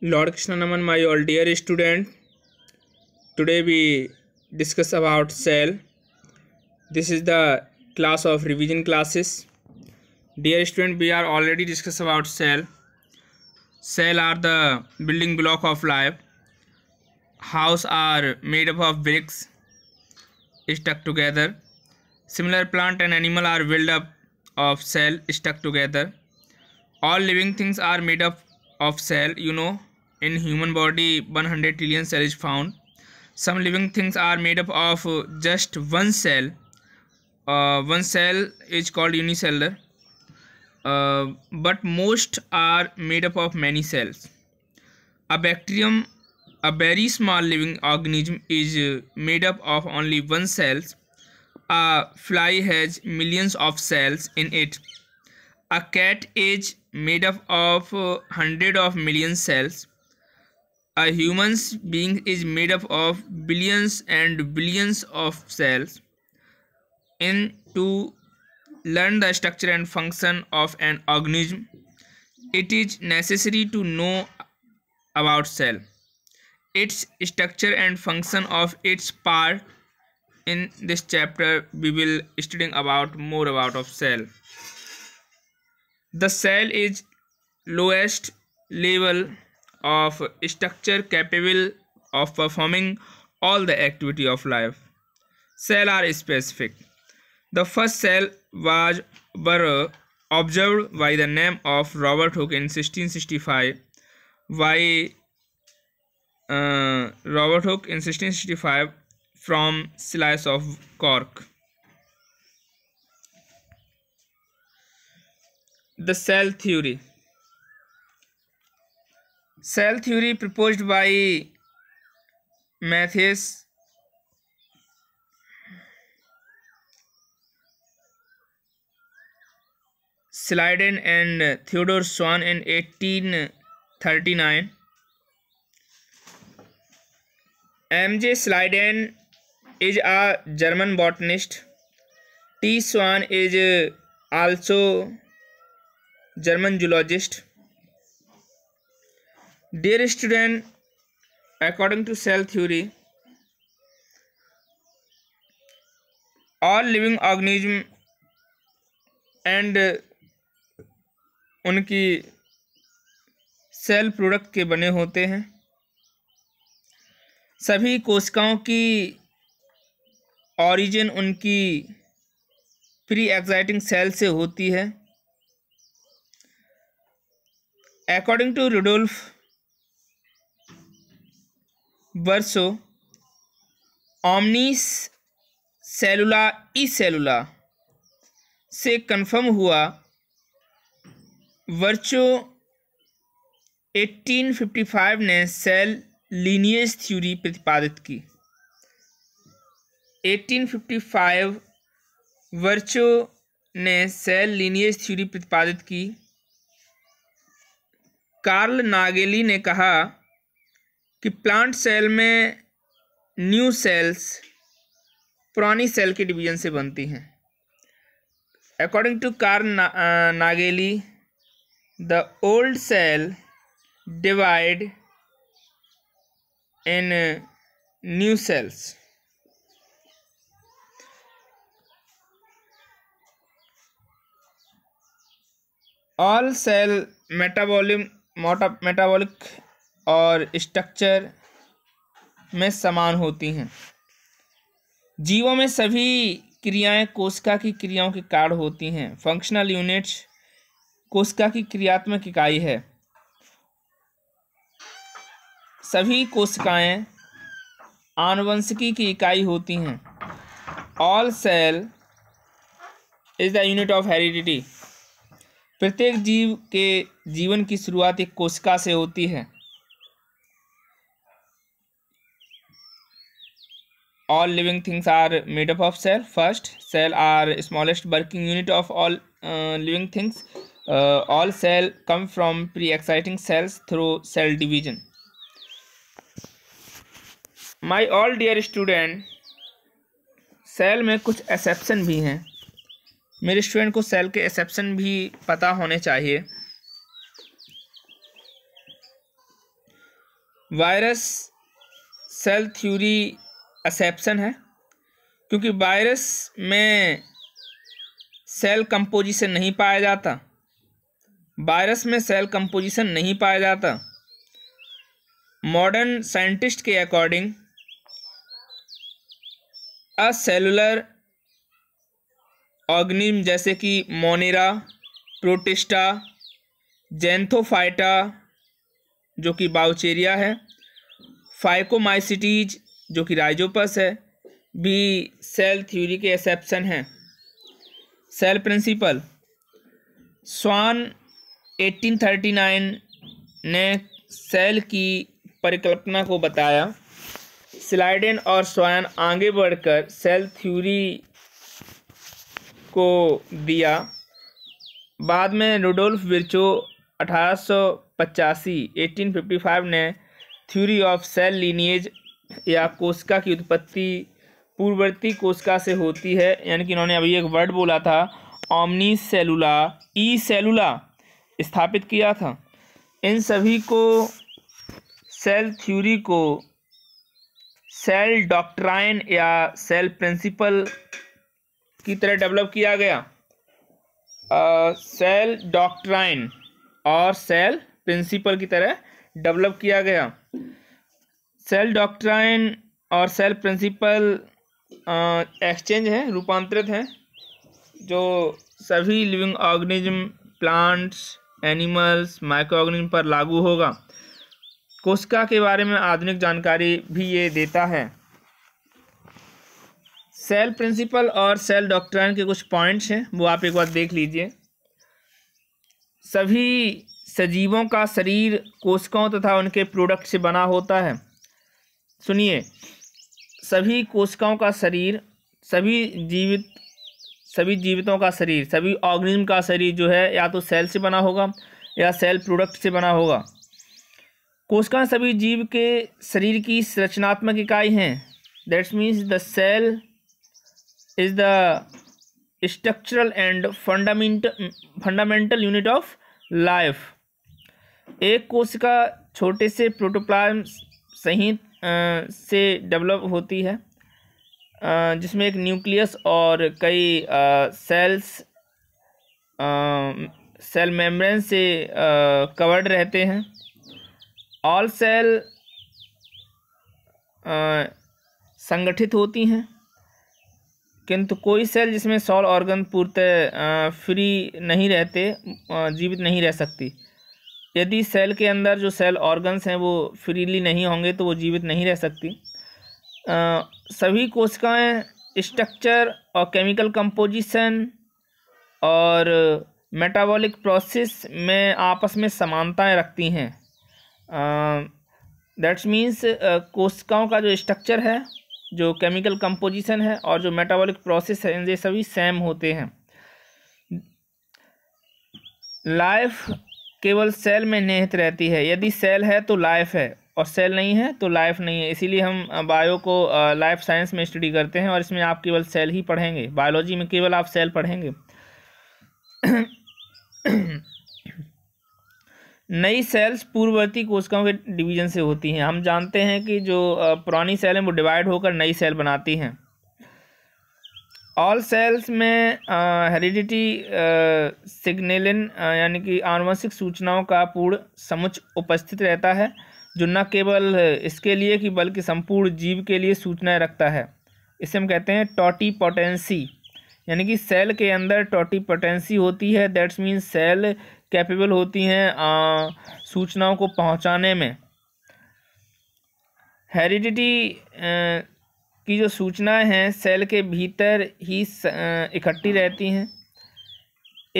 Lord Krishna Naman, my all dear student. Today we discuss about cell. This is the class of revision classes. Dear student, we are already discussed about cell. Cell are the building block of life. House are made up of bricks stuck together. Similar plant and animal are built up of cell stuck together. All living things are made up of cell, you know in human body 100 trillion cell is found some living things are made up of just one cell uh, one cell is called unicellular uh, but most are made up of many cells a bacterium a very small living organism is uh, made up of only one cell a fly has millions of cells in it a cat is made up of uh, hundred of million cells a human's being is made up of billions and billions of cells. In to learn the structure and function of an organism, it is necessary to know about cell, its structure and function of its part. In this chapter, we will studying about more about of cell. The cell is lowest level of structure capable of performing all the activity of life. Cell are specific. The first cell was were observed by the name of Robert Hooke in 1665 by uh, Robert Hooke in 1665 from slice of cork. The cell theory. Cell theory propose by Matthias Schleiden and Theodor Schwann in eighteen thirty nine M J Schleiden is a German botanist T Schwann is also German zoologist dear student according to cell theory all living organism and uh, उनकी cell product के बने होते हैं सभी कोशिकाओं की origin उनकी pre exciting cell से होती है अकॉर्डिंग टू रिडोल्फ वर्सो ओमनी सेलुला ई सेलुला से कंफर्म हुआ वर्चो 1855 ने सेल लीनियज थ्योरी प्रतिपादित की 1855 वर्चो ने सेल लीनियज थ्योरी प्रतिपादित की कार्ल नागेली ने कहा कि प्लांट सेल में न्यू सेल्स पुरानी सेल के डिवीजन से बनती हैं according to Karl Nageli the old cell divide in new cells cell cell मोटा मेटाबॉलिक और स्ट्रक्चर में समान होती हैं जीवों में सभी क्रियाएं कोशिका की क्रियाओं के कारण होती हैं फंक्शनल यूनिट्स कोशिका की क्रियात्मक इकाई है सभी कोशिकाएं आनुवंशिकी की इकाई होती हैं all cell is the unit of heredity प्रत्येक जीव के जीवन की शुरुआत एक कोशिका से होती है all living things are made up of cell first cell are smallest working unit of all uh, living things uh, all cell come from pre-exciting cells through cell division my all dear student cell में कुछ exception भी हैं मेरे student को cell के exception भी पता होने चाहिए वायरस सेल थ्योरी असेप्सन है क्योंकि वायरस में सेल कंपोजिशन नहीं पाया जाता वायरस में सेल कंपोजिशन नहीं पाया जाता मॉडर्न साइंटिस्ट के अकॉर्डिंग असेलुलर ऑर्गनिम जैसे कि मोनेरा प्रोटिस्टा जेंथोफाइटा जो कि बाउचेरिया है फाइकोमाइसिटीज जो कि राइजोपस है बी सेल थ्योरी के एक्सेप्शन हैं सेल प्रिंसिपल स्वान 1839 ने सेल की परिकल्पना को बताया स्लाइडन और स्वान आगे बढ़कर सेल थ्योरी को दिया बाद में रुडोल्फ विर्चो अठारह 1855 ने थ्योरी ऑफ सेल लीनिएज या कोशिका की उत्पत्ति पूर्ववर्ती कोशिका से होती है यानी कि इन्होंने अभी एक वर्ड बोला था ओमनी सेलुला ई सेलुला स्थापित किया था इन सभी को सेल थ्योरी को सेल डॉक्ट्राइन या सेल प्रिंसिपल की तरह डेवलप किया गया आ, सेल डॉक्ट्राइन और सेल प्रिंसिपल की तरह डेवलप किया गया सेल डॉक्ट्राइन और सेल प्रिंसिपल एक्सचेंज हैं रूपांतरित हैं जो सभी living organism plants animals microorganism पर लागू होगा कोशिका के बारे में आधुनिक जानकारी भी ये देता है सेल प्रिंसिपल और सेल डॉक्ट्राइन के कुछ पॉइंट्स हैं वो आप एक बार देख लीजिए सभी सजीवों का शरीर कोशिकाओं तथा उनके प्रोडक्ट से बना होता है सुनिए सभी कोशिकाओं का शरीर सभी जीवित सभी जीवितों का शरीर सभी ऑर्गेनिज्म का शरीर जो है या तो सेल से बना होगा या सेल प्रोडक्ट से बना होगा कोशिकाएं सभी जीव के शरीर की संरचनात्मक इकाई हैं that's means the cell is the structural and fundament fundamental unit of life एक कोशिका छोटे से प्रोटोप्लाज्म सहित से डेवलप होती है जिसमें एक न्यूक्लियस और कई सेल्स सेल मेम्ब्रेन से कवर्ड रहते हैं ऑल सेल संगठित होती हैं किंतु कोई सेल जिसमें सॉल ऑर्गन पूर्तः फ्री नहीं रहते जीवित नहीं रह सकती यदि सेल के अंदर जो सेल ऑर्गन्स हैं वो फ्रीली नहीं होंगे तो वो जीवित नहीं रह सकती आ, सभी कोशिकाएं स्ट्रक्चर और केमिकल कंपोजिशन और मेटाबॉलिक प्रोसेस में आपस में समानताएं रखती हैं दैट्स मीन्स कोशिकाओं का जो स्ट्रक्चर है जो केमिकल कंपोजिशन है और जो मेटाबॉलिक प्रोसेस है ये सभी सेम होते हैं लाइफ केवल सेल में निहित रहती है यदि सेल है तो लाइफ है और सेल नहीं है तो लाइफ नहीं है इसीलिए हम बायो को लाइफ साइंस में स्टडी करते हैं और इसमें आप केवल सेल ही पढ़ेंगे बायोलॉजी में केवल आप सेल पढ़ेंगे नई सेल्स पूर्ववर्ती कोशिकाओं के डिवीजन से होती हैं हम जानते हैं कि जो पुरानी सेल हैं वो डिवाइड होकर नई सेल बनाती हैं ऑल सेल्स में हेरिडिटी सिग्नेलिन यानी कि आनुवंशिक सूचनाओं का पूर्ण समुच उपस्थित रहता है जो न केवल इसके लिए कि बल्कि संपूर्ण जीव के लिए सूचनाएं रखता है इसे हम कहते हैं टॉटी पोटेंसी यानी कि सेल के अंदर टॉटी पोटेंसी होती है दैट्स मीन सेल कैपेबल होती हैं सूचनाओं को पहुंचाने में हेरिडिटी की जो सूचनाएं हैं सेल के भीतर ही इकट्ठी रहती हैं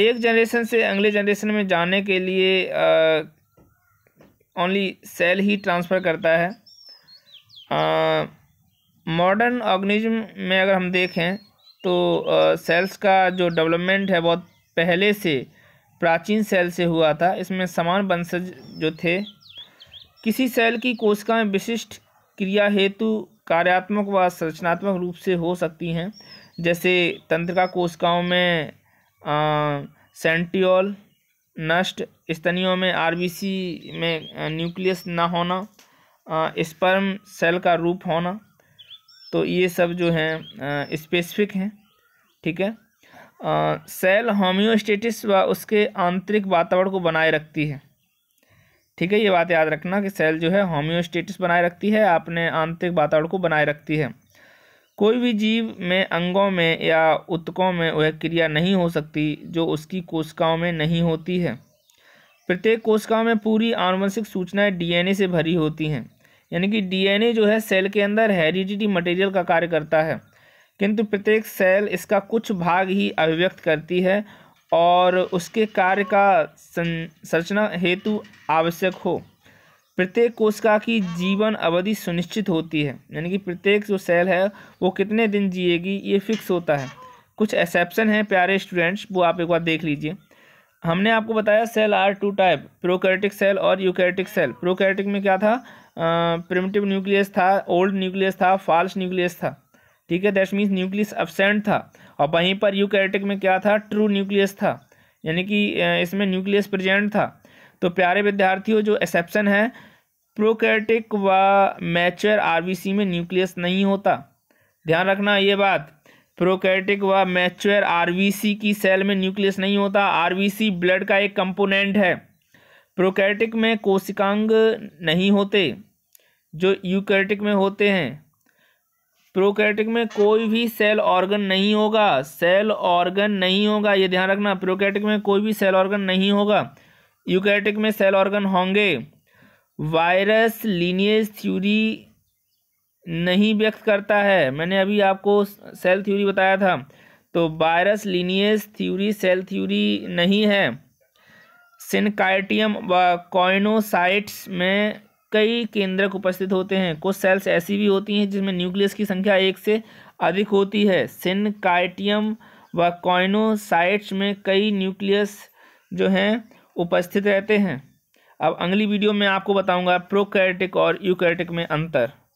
एक जनरेशन से अगले जनरेशन में जाने के लिए ओनली सेल ही ट्रांसफ़र करता है मॉडर्न ऑर्गेनिज्म में अगर हम देखें तो सेल्स का जो डेवलपमेंट है बहुत पहले से प्राचीन सेल से हुआ था इसमें समान वंशज जो थे किसी सेल की कोशिका में विशिष्ट क्रिया हेतु कार्यात्मक व संरचनात्मक रूप से हो सकती हैं जैसे तंत्रिका कोशिकाओं में सेंटियोल नष्ट स्तनियों में आरबीसी में न्यूक्लियस ना होना स्पर्म सेल का रूप होना तो ये सब जो हैं स्पेसिफिक हैं ठीक है आ, सेल होम्योस्टेटिस व उसके आंतरिक वातावरण को बनाए रखती है ठीक है ये बात याद रखना कि सेल जो है होम्योस्टेटिस बनाए रखती है अपने आंतरिक वातावरण को बनाए रखती है कोई भी जीव में अंगों में या उत्कों में वह क्रिया नहीं हो सकती जो उसकी कोशिकाओं में नहीं होती है प्रत्येक कोशिकाओं में पूरी आनुवंशिक सूचनाएं डीएनए से भरी होती हैं यानी कि डीएनए जो है सेल के अंदर हेरिडिटी मटेरियल का कार्य करता है किंतु प्रत्येक सेल इसका कुछ भाग ही अभिव्यक्त करती है और उसके कार्य का संरचना हेतु आवश्यक हो प्रत्येक कोशिका की जीवन अवधि सुनिश्चित होती है यानी कि प्रत्येक जो सेल है वो कितने दिन जिएगी ये फिक्स होता है कुछ एक्सेप्शन हैं प्यारे स्टूडेंट्स वो आप एक बार देख लीजिए हमने आपको बताया cell are two type prokaryotic cell और यूकैरेटिक सेल प्रोकैरेटिक में क्या था प्रिमिटिव न्यूक्लियस था ओल्ड न्यूक्लियस था फॉल्स न्यूक्लियस था ठीक है दैट मीन्स न्यूक्लियस अब्सेंट था और वहीं पर यूकैरेटिक में क्या था ट्रू न्यूक्लियस था यानी कि इसमें न्यूक्लियस प्रेजेंट था तो प्यारे विद्यार्थियों जो एक्सेप्शन है प्रोकैरेटिक व मैचर आरबीसी में न्यूक्लियस नहीं होता ध्यान रखना ये बात प्रोकैरेटिक व मैचर आरबीसी की सेल में न्यूक्लियस नहीं होता आरबीसी ब्लड का एक कंपोनेंट है प्रोकैरेटिक में कोशिकांग नहीं होते जो यूकैरेटिक में होते हैं प्रोकैरेटिक में कोई भी सेल ऑर्गन नहीं होगा सेल ऑर्गन नहीं होगा ये ध्यान रखना प्रोकैरेटिक में कोई भी सेल ऑर्गन नहीं होगा यूकैरेटिक में सेल ऑर्गन होंगे वायरस लीनियज थ्योरी नहीं व्यक्त करता है मैंने अभी आपको सेल थ्योरी बताया था तो virus lineage theory cell theory नहीं है सिनकाइटियम व uh, कॉइनोसाइट्स में कई केंद्रक उपस्थित होते हैं कुछ सेल्स ऐसी भी होती हैं जिसमें न्यूक्लियस की संख्या एक से अधिक होती है सिनकाइटियम व कॉइनोसाइट्स में कई न्यूक्लियस जो हैं उपस्थित रहते हैं अब अगली वीडियो में आपको बताऊंगा प्रोकैरेटिक और यूकैरेटिक में अंतर